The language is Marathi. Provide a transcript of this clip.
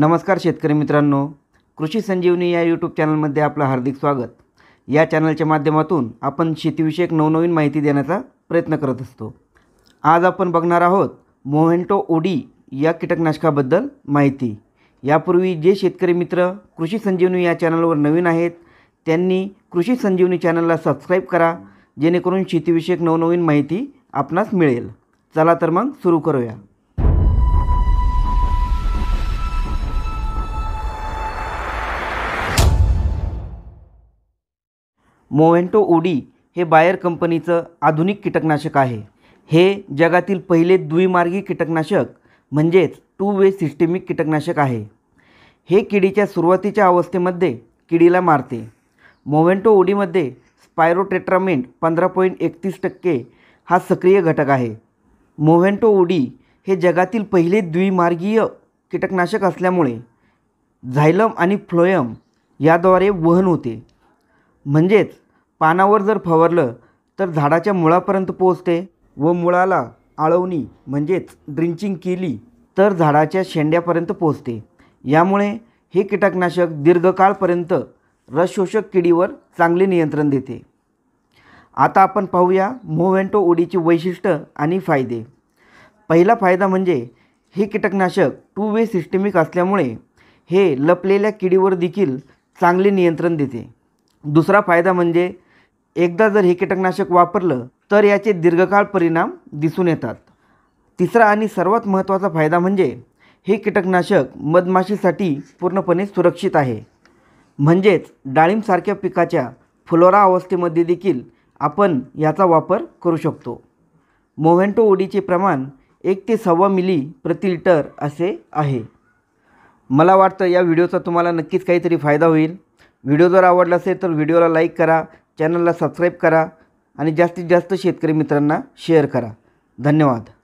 नमस्कार शेतकरी मित्रांनो कृषी संजीवनी या यूट्यूब चॅनलमध्ये आपलं हार्दिक स्वागत या चॅनलच्या माध्यमातून आपण शेतीविषयक नवनवीन माहिती देण्याचा प्रयत्न करत असतो आज आपण बघणार आहोत मोहेंटो ओडी या कीटकनाशकाबद्दल माहिती यापूर्वी जे शेतकरी मित्र कृषी संजीवनी या चॅनलवर नवीन आहेत त्यांनी कृषी संजीवनी चॅनलला सबस्क्राईब करा जेणेकरून शेतीविषयक नवनवीन माहिती आपणास मिळेल चला तर मग सुरू करूया मोवेंटो ओडी हे बायर कंपनीचं आधुनिक कीटकनाशक आहे हे जगातील पहिले द्विमार्गी कीटकनाशक म्हणजेच टू वे सिस्टेमिक कीटकनाशक आहे हे किडीच्या सुरुवातीच्या अवस्थेमध्ये किडीला मारते मोव्हेंटो ओडीमध्ये स्पायरोटेट्रामेंट पंधरा पॉईंट एकतीस टक्के हा सक्रिय घटक आहे मोव्हेंटो ओडी हे जगातील पहिले द्विमार्गीय कीटकनाशक असल्यामुळे झायलम आणि फ्लोयम याद्वारे वहन होते म्हणजेच पानावर जर फवारलं तर झाडाच्या मुळापर्यंत पोचते व मुळाला आळवणी म्हणजेच ड्रिंचिंग केली तर झाडाच्या शेंड्यापर्यंत पोचते यामुळे हे कीटकनाशक दीर्घकाळपर्यंत रसशोषक किडीवर चांगले नियंत्रण देते आता आपण पाहूया मोव्हेंटो ओडीची वैशिष्ट्य आणि फायदे पहिला फायदा म्हणजे हे कीटकनाशक टू वे सिस्टमिक असल्यामुळे हे लपलेल्या किडीवर देखील चांगले नियंत्रण देते दुसरा फायदा म्हणजे एकदा जर हे कीटकनाशक वापरलं तर याचे दीर्घकाळ परिणाम दिसून येतात तिसरा आणि सर्वात महत्त्वाचा फायदा म्हणजे हे कीटकनाशक मधमाशीसाठी पूर्णपणे सुरक्षित आहे म्हणजेच डाळिंबसारख्या पिकाच्या फुलोरा अवस्थेमध्ये देखील आपण याचा वापर करू शकतो मोव्हेंटो ओडीचे प्रमाण एक ते सव्वा मिली प्रति लिटर असे आहे मला वाटतं या व्हिडिओचा तुम्हाला नक्कीच काहीतरी फायदा होईल व्हिडिओ जर आवडला असेल तर व्हिडिओला लाईक करा चॅनलला सबस्क्राईब करा आणि जास्तीत जास्त शेतकरी मित्रांना शेअर करा धन्यवाद